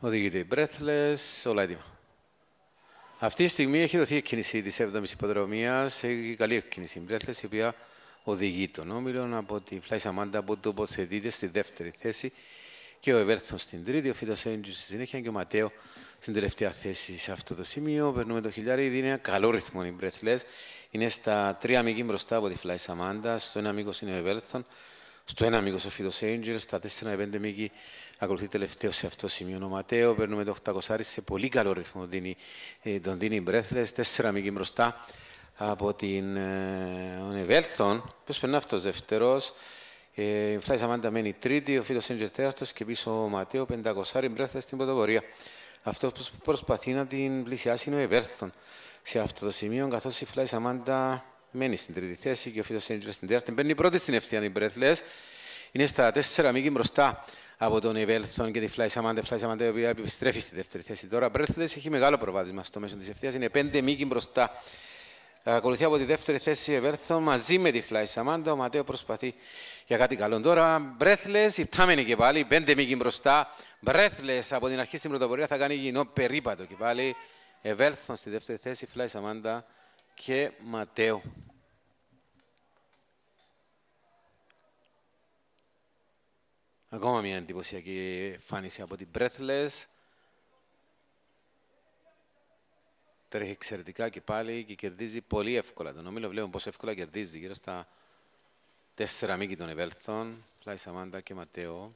Οδηγείται breathless, όλα έτοιμα. Αυτή τη στιγμή έχει δοθεί εκκίνηση της 7η υποδρομίας, έχει καλή εκκίνηση. Breathless, η οποία οδηγεί τον όμιλο από τη Φλάι Σαμάντα που τοποθετείται στη δεύτερη θέση και ο Εβέρθον στην τρίτη, ο Φίτο Έντζου στη συνέχεια και ο Ματέο στην τελευταία θέση σε αυτό το σημείο. Περνούμε το χιλιάρι, είναι ένα καλό ρυθμό η Breathless. Είναι στα τρία μήκη μπροστά από τη Φλάι Σαμάντα, στο ένα μήκος είναι ο Εβέρθον στο ένα μήκος ο Φίδος Angels, στα τέσσερα με πέντε μήκη ακολουθεί τελευταίο σε αυτό το σημείο ο Ματέο. Παίρνουμε το 800 σε πολύ καλό ρυθμό, δίνει, ε, τον δίνει Μπρέθλε, 4 μήκη μπροστά από την ε, Ονεβέλθον. Πώ περνά αυτός δεύτερος. Η ε, Φλάι Σαμάντα μένει τρίτη, ο Φίδος Angels τέταρτο και πίσω ο Ματέο, 500 Μπρέθλε στην πρωτοπορία. Αυτός που προσπαθεί να την πλησιάσει είναι ο Εβέρθον σε αυτό το σημείο, καθώς η Φλάι Σαμάντα μένει στην τρίτη θέση και ο Φίλο Σέντζερ στην τέταρτη. Παίρνει πρώτη στην ευθεία η Μπρέθλε. Είναι στα τέσσερα μήκη μπροστά από τον Ιβέλθον και τη Φλάι Σαμάντε. Φλάι Σαμάντε, η οποία επιστρέφει στη δεύτερη θέση. Τώρα, Μπρέθλε έχει μεγάλο προβάδισμα στο μέσο της ευθείας. Είναι πέντε μήκη μπροστά. Ακολουθεί από τη δεύτερη θέση η Εβέρθον μαζί με τη Φλάι Σαμάντα. Ο Ματέο προσπαθεί για κάτι καλό. Τώρα Μπρέθλε, υπτάμενη και πάλι, πέντε μήκη μπροστά. Μπρέθλε από την αρχή στην πρωτοπορία θα κάνει γινό περίπατο και πάλι. Εβέρθον στη δεύτερη θέση, Φλάι Σαμάντα και Ματέο. Ακόμα μια εντυπωσιακή φάνηση από την Breathless. Τρέχει εξαιρετικά και πάλι και κερδίζει πολύ εύκολα. Τον ομίλο βλέπουμε πόσο εύκολα κερδίζει. Γύρω στα τέσσερα μήκη των ευέλθων. Φλάι Σαμάντα και Ματέο.